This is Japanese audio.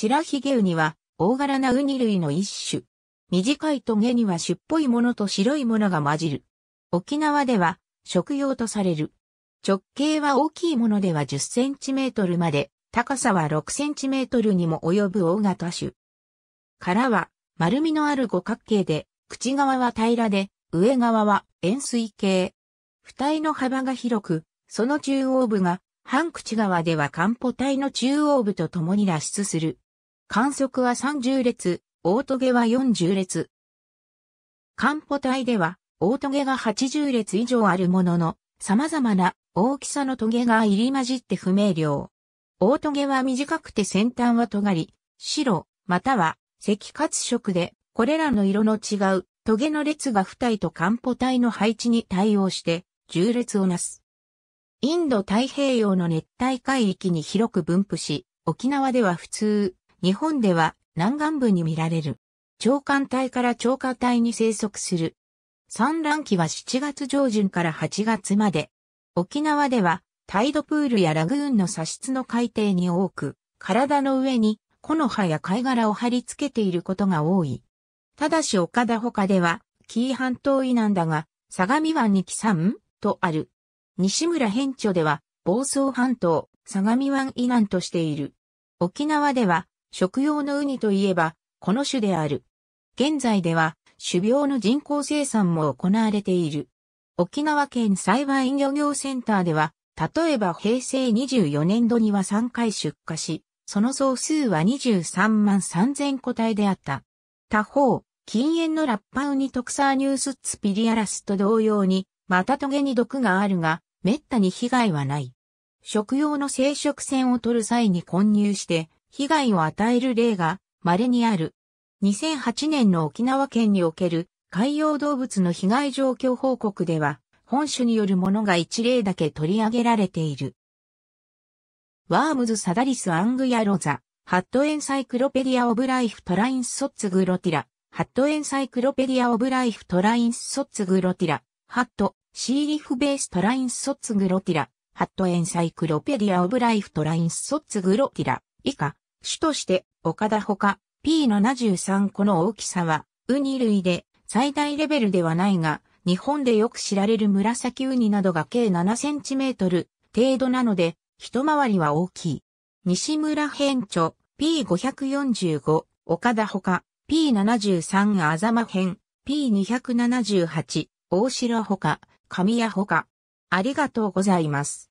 白ひげウニは大柄なウニ類の一種。短いトゲにはしっぽいものと白いものが混じる。沖縄では食用とされる。直径は大きいものでは10センチメートルまで、高さは6センチメートルにも及ぶ大型種。殻は丸みのある五角形で、口側は平らで、上側は円錐形。二重の幅が広く、その中央部が半口側では漢方体の中央部と共に脱出する。観測は30列、大トゲは40列。漢歩体では、大トゲが80列以上あるものの、様々な大きさのトゲが入り混じって不明瞭。大トゲは短くて先端は尖り、白、または赤褐色で、これらの色の違うトゲの列が二体と漢歩体の配置に対応して、重列をなす。インド太平洋の熱帯海域に広く分布し、沖縄では普通、日本では南岸部に見られる。長官帯から長官帯に生息する。産卵期は7月上旬から8月まで。沖縄では、タイドプールやラグーンの砂質の海底に多く、体の上に木の葉や貝殻を貼り付けていることが多い。ただし岡田他では、紀伊半島以南だが、相模湾に帰山とある。西村辺著では、房総半島、相模湾以南としている。沖縄では、食用のウニといえば、この種である。現在では、種苗の人工生産も行われている。沖縄県栽培漁業センターでは、例えば平成24年度には3回出荷し、その総数は23万3000個体であった。他方、禁煙のラッパウニトクサーニュースツピリアラスと同様に、またトゲに毒があるが、滅多に被害はない。食用の生殖腺を取る際に混入して、被害を与える例が稀にある。2008年の沖縄県における海洋動物の被害状況報告では、本種によるものが一例だけ取り上げられている。ワームズ・サダリス・アングヤ・ロザ、ハット・エンサイクロペディア・オブ・ライフ・トラインス・ソッツ・グロティラ、ハット・エンサイクロペディア・オブ・ライフ・トラインス・ソッツ・グロティラ、ハット、シーリフ・ベース・トラインス・ソッツ・グロティラ、ハット・エンサイクロペディア・オブ・ライフ・トラインス・ソッツ・グロティラ、以下、種として、岡田ほか P73 個の大きさは、ウニ類で最大レベルではないが、日本でよく知られる紫ウニなどが計7センチメートル程度なので、一回りは大きい。西村編著 P545、岡田ほか P73 あざま編 P278、大城ほか、神谷ほか。ありがとうございます。